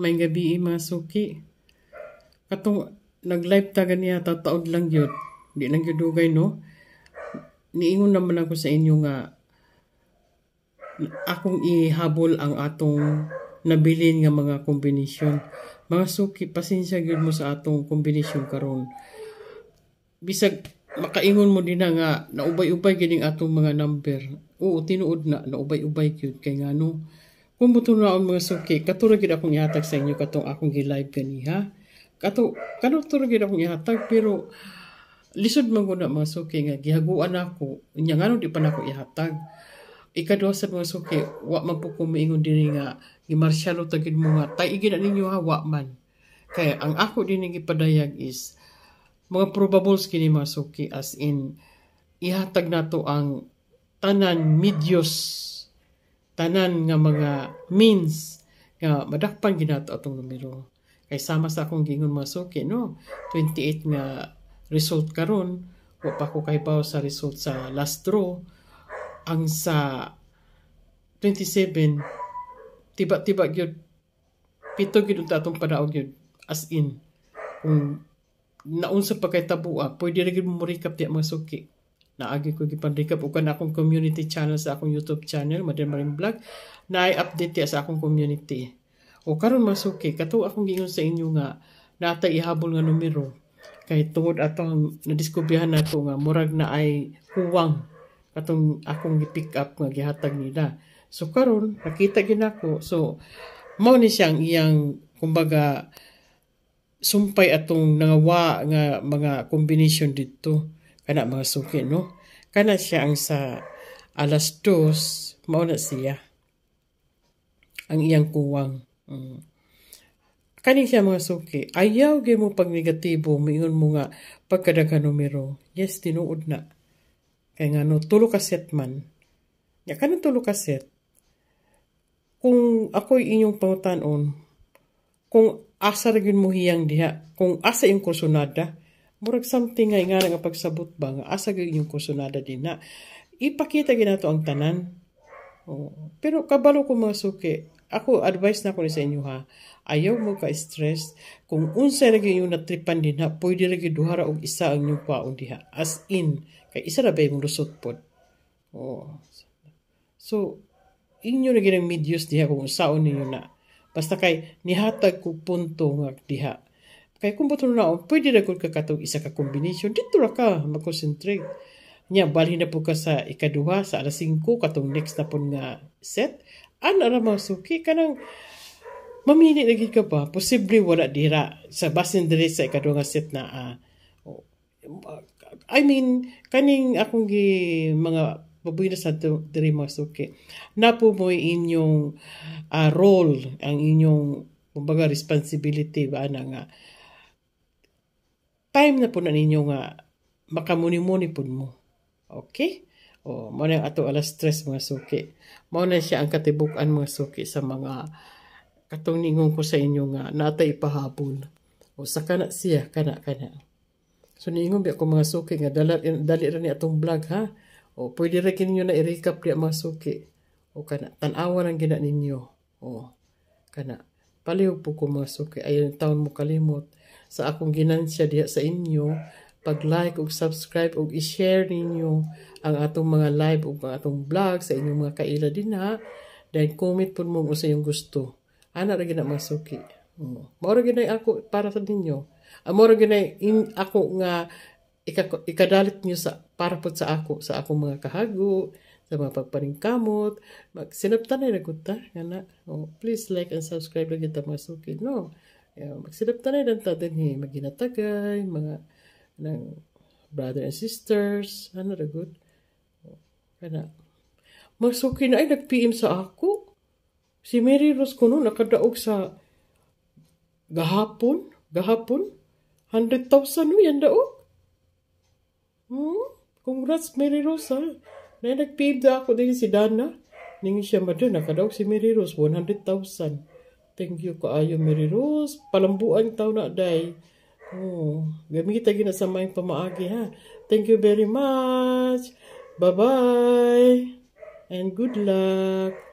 may gabi eh, mga suki. Katong nag-live ta ganiya tataod lang yun. Di lang yun dugay no. Niingon naman ako sa inyo nga akong ihabol ang atong nabilin nga mga kombinasyon. Mga suki, pasensya gyud mo sa atong kombinasyon karon. Bisag makaingon mo din na nga naubay-ubay gining atong mga number. Oo, tinuod na naubay-ubay gyud kay ngano kung butong raon mga suki, katulad gid akong ihatag sa inyo katong akong gi-live ganiha. Kato kanutulad gid akong ihatag pero lisod man gud mga suki nga gihaguan ako nya ngano di pa nako ihatag. Ikaduha sa mga suki, wa man po kumiingon diri nga gimarsyalo ta gid mo nga tay na ninyo ha wa man. Kaya ang ako din ang ipadayag is mga probables kini mga suki as in ihatag na to ang tanan medyos tanan nga mga means nga madakpan ginato atong numero kay sama sa akong gingon mga suki no 28 nga result karon wa pa ko kaybaw sa result sa last draw ang sa 27 tiba-tiba gyud pito gyud atong padaog gyud as in kung naunsa pa kay tabua pwede ra gyud mo recap di mga suki naagi ko gipanrikap og akong community channel sa akong YouTube channel Madam Maring Vlog na i update sa akong community. O karon masuki kato akong gingon sa inyo nga nata ihabol nga numero kay tungod atong nadiskubrihan nato nga murag na ay huwang katong akong gi-pick up nga gihatag nila. So karon nakita ginako so mao ni siyang iyang kumbaga sumpay atong nangawa nga mga combination dito kana mga suki no kana siya ang sa alas dos mao na siya ang iyang kuwang mm. kani siya mga suki ayaw gyud mo pag negatibo miingon mo nga pagkadaghan numero yes tinuod na kay no tulo ka set man ya kana tulo ka set kung ako'y inyong pangutanon kung asa ra mo hiyang diha kung asa imong kursunada Murag something nga nga nga pagsabot ba nga asa yung kusunada din na. Ipakita ginato ang tanan. Oh. Pero kabalo ko mga suki, ako advice na ko ni sa inyo ha. Ayaw mo ka stress kung unsa ra gyud natripan din ha, pwede ra gyud duha ra og isa ang inyong kwaon diha. As in, kay isa ra bay mong lusot pod. Oh. So, inyo na ginang medios diha kung saon ninyo na. Basta kay nihatag ko punto nga diha kay kung bato na o, pwede na ka katong isa ka combination. Dito ra ka, makonsentrate. Nya, bali na po ka sa ikaduha, sa alas 5, katong next na pon nga set. an ara masuki ka ng mamili lagi ka pa, posible wala dira sa basin dire sa ikaduha nga set na uh, I mean, kaning akong gi mga baboy na sa diri mga suki. po mo inyong uh, role, ang inyong kumbaga responsibility ba na nga time na po na ninyo nga makamuni-muni po mo. Okay? O, mo na ato alas stress mga suki. Mo na siya ang katibukan mga suki sa mga katong ningong ko sa inyo nga natay ipahabol. O sa kana siya, kana kana. So niingon biya ko mga suki nga dala, dali rin ni atong vlog ha. O pwede rin kinyo na i-recap diya mga suki. O kana, tanawa ng gina ninyo. O kana. Kaliw po ko mga suki. Ayan taon mo kalimot. Sa akong ginansya diha sa inyo, pag-like o subscribe o i-share ninyo ang atong mga live o ang atong vlog sa inyong mga kaila din ha. Then comment po mo sa iyong gusto. Ana ra gina mga suki. Hmm. Maura ginay ako para sa ninyo. Ah, Maura ginay in, ako nga ikadalit nyo sa, para po sa ako, sa akong mga kahago, sa mga pagpaningkamot. Mag sinaptan na nagunta, nga Oh, please like and subscribe lang kita mga sukid, no? Yeah, magsinaptan na lang ta din, hey, maginatagay, mga ng brother and sisters, ano na good. Oh, kana. Masuki na ay nag-PM sa ako. Si Mary Rose ko noon, nakadaog sa gahapon, gahapon, 100,000 no yan daog. Hmm? Congrats, Mary Rose, ha? Ah. Na nagpida ako din si Dana. Ningin siya ba dyan, nakadaw si Mary Rose, 100,000. Thank you kaayo Mary Rose. Palambuan tao na day. Oh, gamita gina sa maing pamaagi ha. Thank you very much. Bye-bye. And good luck.